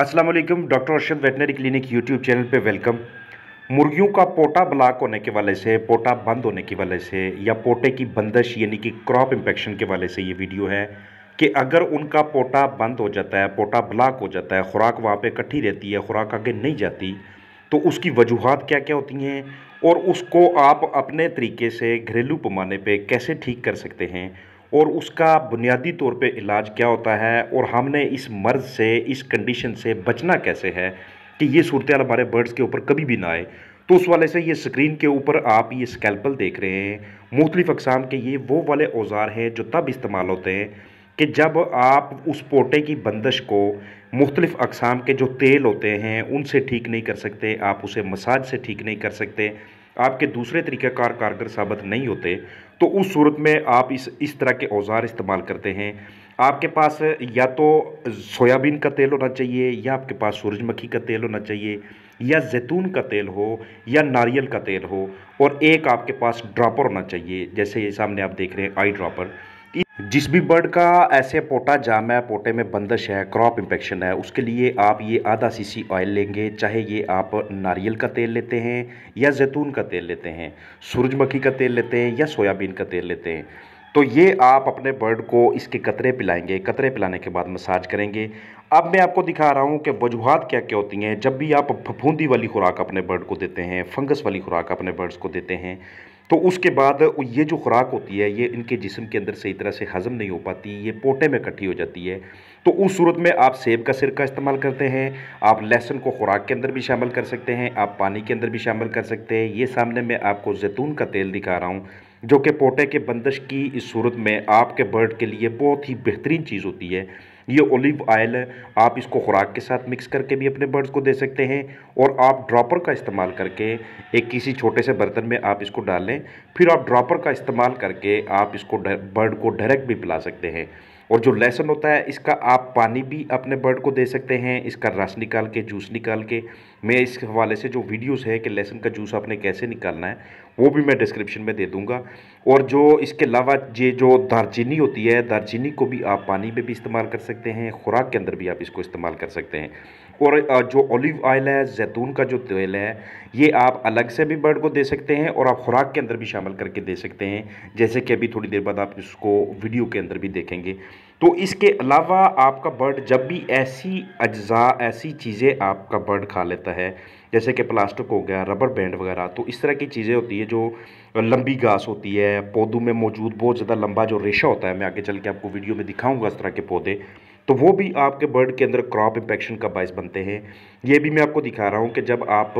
अस्सलाम वालेकुम doctor Arshad veterinary clinic YouTube channel पे वेलकम मुर्गियों का पोटा ब्लॉक होने के वाले से पोटा बंद होने के वाले से या पोटे की बंदिश यानी कि क्रॉप इन्फेक्शन के वाले से ये वीडियो है कि अगर उनका पोटा बंद हो जाता है पोटा ब्लॉक हो जाता है खुराक वहाँ पे इकट्ठी रहती है खुराक आगे नहीं जाती तो उसकी वजूहत क्या क्या होती हैं और उसको आप अपने तरीके से घरेलू पैमाने पर कैसे ठीक कर सकते हैं और उसका बुनियादी तौर पे इलाज क्या होता है और हमने इस मर्ज़ से इस कंडीशन से बचना कैसे है कि ये सूरत हमारे बर्ड्स के ऊपर कभी भी ना आए तो उस वाले से ये स्क्रीन के ऊपर आप ये स्कैल्पल देख रहे हैं मुख्तलिफ़ अकसाम के ये वो वाले औजार हैं जो तब इस्तेमाल होते हैं कि जब आप उस पोटे की बंदश को मुख्तलिफ़ अकसाम के जो तेल होते हैं उनसे ठीक नहीं कर सकते आप उसे मसाज से ठीक नहीं कर सकते आपके दूसरे तरीक़ाकार कारगर साबित नहीं होते तो उस सूरत में आप इस इस तरह के औज़ार इस्तेमाल करते हैं आपके पास या तो सोयाबीन का तेल होना चाहिए या आपके पास सूरजमुखी का तेल होना चाहिए या जैतून का तेल हो या नारियल का तेल हो और एक आपके पास ड्रॉपर होना चाहिए जैसे ये सामने आप देख रहे हैं आई ड्रापर जिस भी बर्ड का ऐसे पोटा जाम है पोटे में बंदश है क्रॉप इन्फेक्शन है उसके लिए आप ये आधा सीसी ऑयल लेंगे चाहे ये आप नारियल का तेल लेते हैं या जैतून का तेल लेते हैं सूरजमुखी का तेल लेते हैं या सोयाबीन का तेल लेते हैं तो ये आप अपने बर्ड को इसके कतरे पिलाएंगे कतरे पिलाने के बाद मसाज करेंगे अब मैं आपको दिखा रहा हूँ कि वजूहत क्या क्या होती हैं जब भी आप फफूंदी वाली खुराक अपने बर्ड को देते हैं फंगस वाली खुराक अपने बर्ड्स को देते हैं तो उसके बाद ये जो खुराक होती है ये इनके जिसम के अंदर सही तरह से हज़म नहीं हो पाती ये पोटे में इकट्ठी हो जाती है तो उस सूरत में आप सेब का सिरका इस्तेमाल करते हैं आप लहसुन को खुराक के अंदर भी शामिल कर सकते हैं आप पानी के अंदर भी शामिल कर सकते हैं ये सामने मैं आपको जैतून का तेल दिखा रहा हूँ जो कि पोटे के बंदश की इस सूरत में आपके बर्ड के लिए बहुत ही बेहतरीन चीज़ होती है ये ओलिव ऑयल है आप इसको खुराक के साथ मिक्स करके भी अपने बर्ड्स को दे सकते हैं और आप ड्रॉपर का इस्तेमाल करके एक किसी छोटे से बर्तन में आप इसको डालें फिर आप ड्रॉपर का इस्तेमाल करके आप इसको बर्ड को डायरेक्ट भी पिला सकते हैं और जो लहसुन होता है इसका आप पानी भी अपने बर्ड को दे सकते हैं इसका रस निकाल के जूस निकाल के मैं इस हवाले से जो वीडियोस है कि लहसुन का जूस आपने कैसे निकालना है वो भी मैं डिस्क्रिप्शन में दे दूंगा और जो इसके अलावा ये जो दारचीनी होती है दारचीनी को भी आप पानी में भी इस्तेमाल कर सकते हैं खुराक के अंदर भी आप इसको इस्तेमाल कर सकते हैं और जो ओलिव ऑयल है जैतून का जो तेल है ये आप अलग से भी बर्ड को दे सकते हैं और आप खुराक के अंदर भी शामिल करके दे सकते हैं जैसे कि अभी थोड़ी देर बाद आप इसको वीडियो के अंदर भी देखेंगे तो इसके अलावा आपका बर्ड जब भी ऐसी अज्जा ऐसी चीज़ें आपका बर्ड खा लेता है जैसे कि प्लास्टिक हो गया रबर बैंड वगैरह तो इस तरह की चीज़ें होती है जो लंबी घास होती है पौधों में मौजूद बहुत ज़्यादा लंबा जो रेशा होता है मैं आगे चल के आपको वीडियो में दिखाऊँगा इस तरह के पौधे तो वो भी आपके बर्ड के अंदर क्रॉप इंफेक्शन का बायस बनते हैं ये भी मैं आपको दिखा रहा हूँ कि जब आप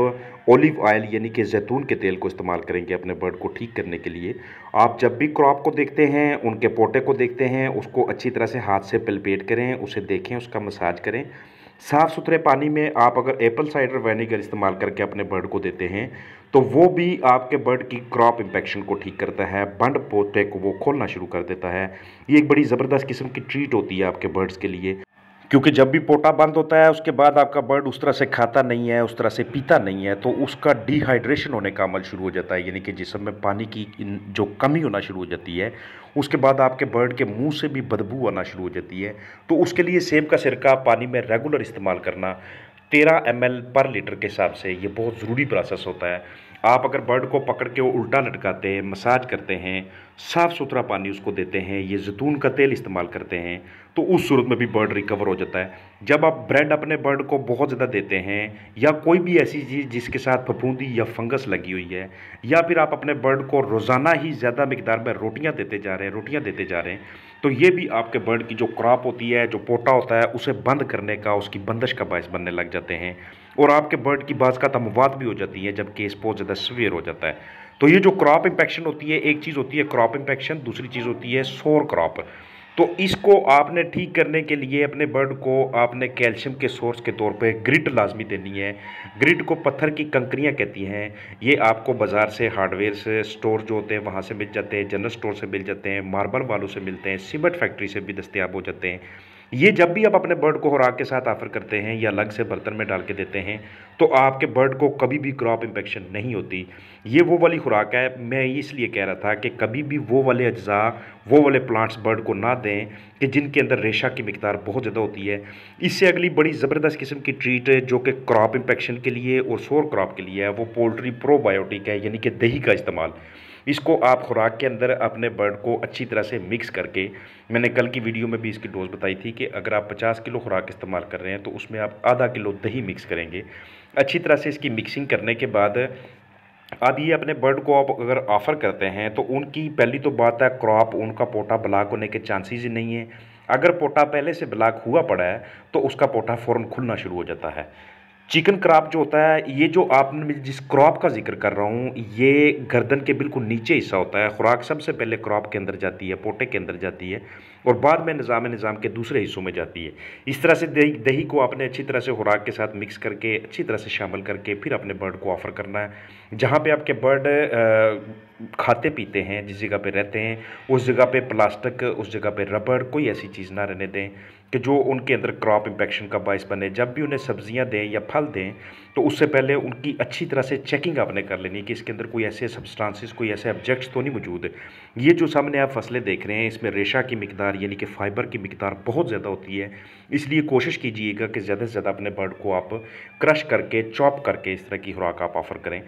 ओलिव ऑयल यानी कि जैतून के तेल को इस्तेमाल करेंगे अपने बर्ड को ठीक करने के लिए आप जब भी क्रॉप को देखते हैं उनके पोटे को देखते हैं उसको अच्छी तरह से हाथ से पलपेट करें उसे देखें उसका मसाज करें साफ़ सुथरे पानी में आप अगर एप्पल साइडर वेनेगर इस्तेमाल करके अपने बर्ड को देते हैं तो वो भी आपके बर्ड की क्रॉप इंफेक्शन को ठीक करता है बंड पोते को वो खोलना शुरू कर देता है ये एक बड़ी ज़बरदस्त किस्म की ट्रीट होती है आपके बर्ड्स के लिए क्योंकि जब भी पोटा बंद होता है उसके बाद आपका बर्ड उस तरह से खाता नहीं है उस तरह से पीता नहीं है तो उसका डिहाइड्रेशन होने का अमल शुरू हो जाता है यानी कि जिसम में पानी की जो कमी होना शुरू हो जाती है उसके बाद आपके बर्ड के मुंह से भी बदबू आना शुरू हो जाती है तो उसके लिए सेब का सिरका पानी में रेगुलर इस्तेमाल करना तेरह एम पर लीटर के हिसाब से ये बहुत ज़रूरी प्रोसेस होता है आप अगर बर्ड को पकड़ के वो उल्टा लटकाते हैं मसाज करते हैं साफ़ सुथरा पानी उसको देते हैं ये जैतून का तेल इस्तेमाल करते हैं तो उस सूरत में भी बर्ड रिकवर हो जाता है जब आप ब्रेड अपने बर्ड को बहुत ज़्यादा देते हैं या कोई भी ऐसी चीज़ जिसके साथ फफूंदी या फंगस लगी हुई है या फिर आप अपने बर्ड को रोज़ाना ही ज़्यादा मकदार में रोटियाँ देते जा रहे हैं रोटियाँ देते जा रहे हैं तो ये भी आपके बर्ड की जो क्रॉप होती है जो पोटा होता है उसे बंद करने का उसकी बंदिश का बायस बनने लग जाते हैं और आपके बर्ड की बाज का तमवाद भी हो जाती है जब केस बहुत ज़्यादा सवेर हो जाता है तो ये जो क्रॉप इम्पेक्शन होती है एक चीज़ होती है क्रॉप इम्पेक्शन दूसरी चीज़ होती है सोर क्रॉप तो इसको आपने ठीक करने के लिए अपने बर्ड को आपने कैल्शियम के सोर्स के तौर पे ग्रिड लाजमी देनी है ग्रिड को पत्थर की कंकरियाँ कहती हैं ये आपको बाज़ार से हार्डवेयर से स्टोर जो होते हैं वहाँ से मिल जाते हैं जनरल स्टोर से मिल जाते हैं मार्बल वालों से मिलते हैं सीमेंट फैक्ट्री से भी दस्तियाब हो जाते हैं ये जब भी आप अपने बर्ड को खुराक के साथ ऑफर करते हैं या अलग से बर्तन में डाल के देते हैं तो आपके बर्ड को कभी भी क्रॉप इन्फेक्शन नहीं होती ये वो वाली खुराक है मैं इसलिए कह रहा था कि कभी भी वो वाले अज्जा वो वाले प्लांट्स बर्ड को ना दें कि जिनके अंदर रेशा की मकदार बहुत ज़्यादा होती है इससे अगली बड़ी ज़बरदस्त किस्म की ट्रीट जो कि क्रॉप इन्फेक्शन के लिए और शोर क्रॉप के लिए है वो पोल्ट्री प्रोबायोटिक है यानी कि दही का इस्तेमाल इसको आप खुराक के अंदर अपने बर्ड को अच्छी तरह से मिक्स करके मैंने कल की वीडियो में भी इसकी डोज बताई थी कि अगर आप 50 किलो खुराक इस्तेमाल कर रहे हैं तो उसमें आप आधा किलो दही मिक्स करेंगे अच्छी तरह से इसकी मिक्सिंग करने के बाद अब ये अपने बर्ड को आप अगर ऑफ़र करते हैं तो उनकी पहली तो बात है क्रॉप उनका पोटा ब्लाक होने के चांसेस ही नहीं है अगर पोटा पहले से ब्लाक हुआ पड़ा है तो उसका पोटा फ़ौरन खुलना शुरू हो जाता है चिकन क्रॉप जो होता है ये जो आपने जिस क्रॉप का जिक्र कर रहा हूँ ये गर्दन के बिल्कुल नीचे हिस्सा होता है खुराक सबसे पहले क्रॉप के अंदर जाती है पोटे के अंदर जाती है और बाद में निज़ाम निज़ाम के दूसरे हिस्सों में जाती है इस तरह से दही दही को आपने अच्छी तरह से खुराक के साथ मिक्स करके अच्छी तरह से शामिल करके फिर अपने बर्ड को ऑफ़र करना है जहाँ पर आपके बर्ड खाते पीते हैं जिस जगह पर रहते हैं उस जगह पर प्लास्टिक उस जगह पर रबड़ कोई ऐसी चीज़ ना रहने दें कि जो उनके अंदर क्रॉप इंफेक्शन का बायस बने जब भी उन्हें सब्ज़ियाँ दें या फल दें तो उससे पहले उनकी अच्छी तरह से चेकिंग आपने कर लेनी कि इसके अंदर कोई ऐसे सब्सटांसिस कोई ऐसे ऑब्जेक्ट्स तो नहीं मौजूद ये जो सामने आप फसलें देख रहे हैं इसमें रेशा की मकदार यानी कि फ़ाइबर की मकदार बहुत ज़्यादा होती है इसलिए कोशिश कीजिएगा कि ज़्यादा से ज़्यादा अपने बर्ड को आप क्रश करके चॉप करके इस तरह की खुराक आप ऑफ़र करें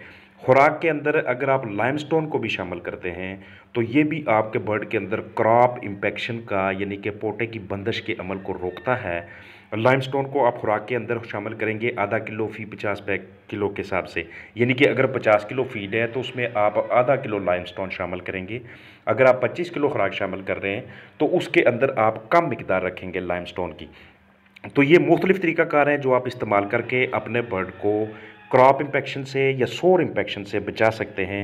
खुराक के अंदर अगर आप लाइमस्टोन को भी शामिल करते हैं तो ये भी आपके बर्ड के अंदर क्रॉप इम्पेक्शन का यानी कि पोटे की बंदिश के अमल को रोकता है लाइमस्टोन को आप खुराक के अंदर शामिल करेंगे आधा किलो फी पचास पैक किलो के हिसाब से यानी कि अगर पचास किलो फीड है तो उसमें आप आधा किलो लाइमस्टोन शामिल करेंगे अगर आप पच्चीस किलो खुराक शामिल कर रहे हैं तो उसके अंदर आप कम मकदार रखेंगे स्टोन की तो ये मुख्तलिफ तरीक़ाकार हैं जो आप इस्तेमाल करके अपने बर्ड को क्रॉप इन्फेक्शन से या शोर इन्फेक्शन से बचा सकते हैं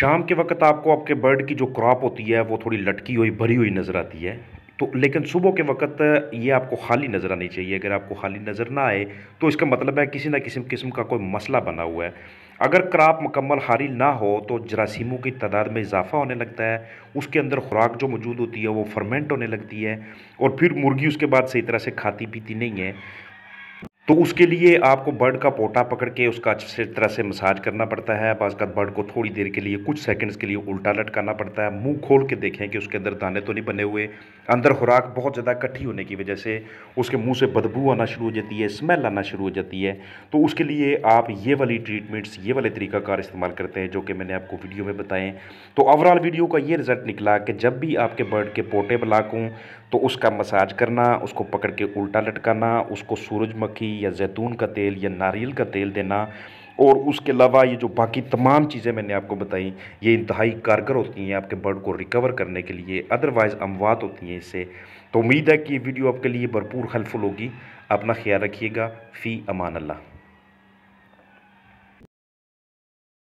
शाम के वक्त आपको आपके बर्ड की जो क्रॉप होती है वो थोड़ी लटकी हुई भरी हुई नज़र आती है तो लेकिन सुबह के वक्त ये आपको खाली नज़र आनी चाहिए अगर आपको खाली नज़र ना आए तो इसका मतलब है किसी ना किसी किस्म का कोई मसला बना हुआ है अगर क्राप मुकम्मल खाली ना हो तो जरासीमों की तादाद में इजाफा होने लगता है उसके अंदर खुराक जो मौजूद होती है वो फर्मेंट होने लगती है और फिर मुर्गी उसके बाद सही तरह से खाती पीती नहीं है तो उसके लिए आपको बर्ड का पोटा पकड़ के उसका अच्छे तरह से मसाज करना पड़ता है का बर्ड को थोड़ी देर के लिए कुछ सेकंड्स के लिए उल्टा लटकाना पड़ता है मुंह खोल के देखें कि उसके अंदर दाने तो नहीं बने हुए अंदर खुराक बहुत ज़्यादा इकट्ठी होने की वजह से उसके मुंह से बदबू आना शुरू हो जाती है स्मेल आना शुरू हो जाती है तो उसके लिए आप ये वाली ट्रीटमेंट्स ये वाले तरीकाकार इस्तेमाल करते हैं जो कि मैंने आपको वीडियो में बताएं तो ओवरऑल वीडियो का ये रिज़ल्ट निकला कि जब भी आपके बर्ड के पोटे ब्लाक हों तो उसका मसाज करना उसको पकड़ के उल्टा लटकाना उसको सूरजमुखी या जैतून का तेल या नारियल का तेल देना और उसके अलावा ये जो बाकी तमाम चीज़ें मैंने आपको बताई ये इंतहाई कारगर होती हैं आपके बर्ड को रिकवर करने के लिए अदरवाइज़ अमवात होती हैं इससे तो उम्मीद है कि ये वीडियो आपके लिए भरपूर हेल्पफुल होगी अपना ख्याल रखिएगा फ़ी अमान अल्लाह